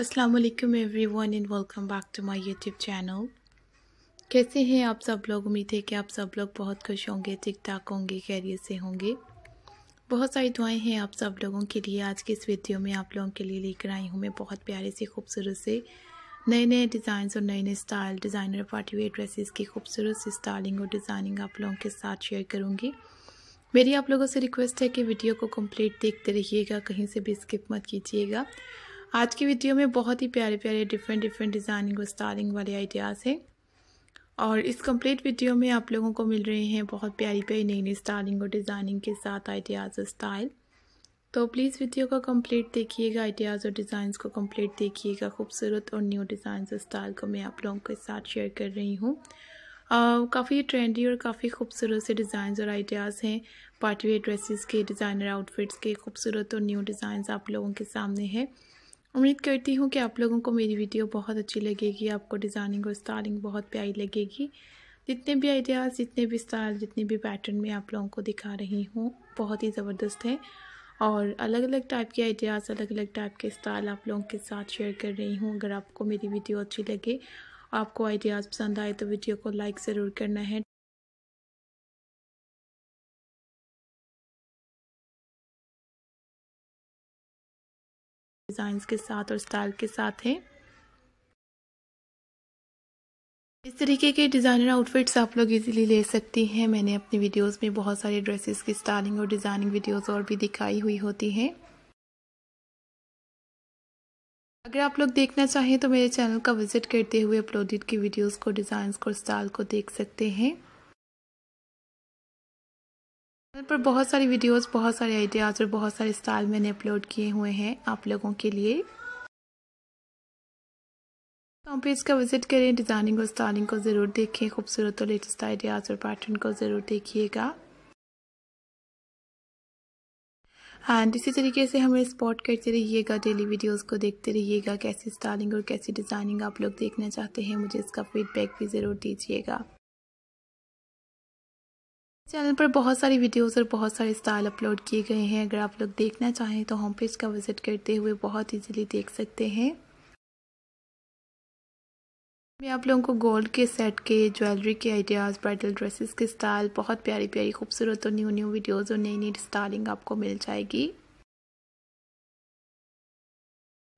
Aslam everyone and welcome back to my YouTube channel कैसे हैं आप सब लोग उम्मीद है कि आप सब लोग बहुत खुश होंगे ठीक ठाक होंगे खैरियत से होंगे बहुत सारी दुआएं हैं आप सब लोगों के लिए आज की इस वीडियो में आप लोगों के लिए लेकर आई हूँ मैं बहुत प्यारे से खूबसूरत से नए नए डिज़ाइन और नए नए style designer party wear dresses की खूबसूरत सी स्टाइलिंग और डिज़ाइनिंग आप लोगों के साथ शेयर करूँगी मेरी आप लोगों से रिक्वेस्ट है कि वीडियो को कंप्लीट देखते रहिएगा कहीं से भी स्किप मत कीजिएगा आज की वीडियो में बहुत ही प्यारे प्यारे डिफरेंट डिफरेंट डिज़ाइनिंग और स्टाइलिंग वाले आइडियाज़ हैं और इस कंप्लीट वीडियो में आप लोगों को मिल रहे हैं बहुत प्यारी प्यारी नई नई स्टारिंग और डिज़ाइनिंग के साथ आइडियाज़ और स्टाइल तो प्लीज़ वीडियो को कंप्लीट देखिएगा आइडियाज़ और डिज़ाइंस को कंप्लीट देखिएगा खूबसूरत और न्यू डिज़ाइंस और स्टाइल को मैं आप लोगों के साथ शेयर कर रही हूँ काफ़ी ट्रेंडी और काफ़ी खूबसूरत से डिज़ाइंस और आइडियाज़ हैं पार्टीवेयर ड्रेसिस के डिज़ाइनर आउटफिट्स के खूबसूरत और न्यू डिज़ाइंस आप लोगों के सामने हैं उम्मीद करती हूँ कि आप लोगों को मेरी वीडियो बहुत अच्छी लगेगी आपको डिज़ाइनिंग और स्टाइलिंग बहुत प्यारी लगेगी जितने भी आइडियाज़ जितने भी स्टाइल जितने भी पैटर्न में आप लोगों को दिखा रही हूँ बहुत ही ज़बरदस्त है और अलग अलग टाइप के आइडियाज़ अलग अलग टाइप के स्टाइल आप लोगों के साथ शेयर कर रही हूँ अगर आपको मेरी वीडियो अच्छी लगे आपको आइडियाज़ पसंद आए तो वीडियो को लाइक ज़रूर करना है डिज़ाइंस के साथ और स्टाइल के साथ है इस तरीके के डिज़ाइनर आउटफिट्स आप लोग इजीली ले सकती हैं मैंने अपनी वीडियोस में बहुत सारे ड्रेसेस की स्टाइलिंग और डिज़ाइनिंग वीडियोस और भी दिखाई हुई होती हैं अगर आप लोग देखना चाहें तो मेरे चैनल का विजिट करते हुए अपलोडेड की वीडियोस को डिजाइन को स्टाइल को देख सकते हैं चैनल पर बहुत सारी वीडियोस बहुत सारे आइडियाज़ और बहुत सारे स्टाइल मैंने अपलोड किए हुए हैं आप लोगों के लिए होम पेज का विजिट करें डिज़ाइनिंग और स्टाइलिंग को ज़रूर देखें खूबसूरत और लेटेस्ट आइडियाज़ और पैटर्न को ज़रूर देखिएगा एंड इसी तरीके से हमें स्पॉट करते रहिएगा डेली वीडियोस को देखते रहिएगा कैसी स्टाइलिंग और कैसी डिज़ाइनिंग आप लोग देखना चाहते हैं मुझे इसका फीडबैक भी ज़रूर दीजिएगा चैनल पर बहुत सारी वीडियोस और बहुत सारे स्टाइल अपलोड किए गए हैं अगर आप लोग देखना चाहें तो होम पेज का विजिट करते हुए बहुत इजीली देख सकते हैं मैं आप लोगों को गोल्ड के सेट के ज्वेलरी के आइडियाज़ ब्राइडल ड्रेसेस के स्टाइल बहुत प्यारी प्यारी खूबसूरत और न्यू न्यू वीडियोज और नई नई स्टाइलिंग आपको मिल जाएगी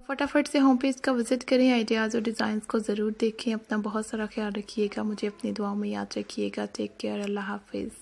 फटाफट से होम पेज का विजिट करें आइडियाज़ और डिजाइन को ज़रूर देखें अपना बहुत सारा ख्याल रखिएगा मुझे अपनी दुआओं में याद रखिएगा टेक केयर अल्लाह हाफिज़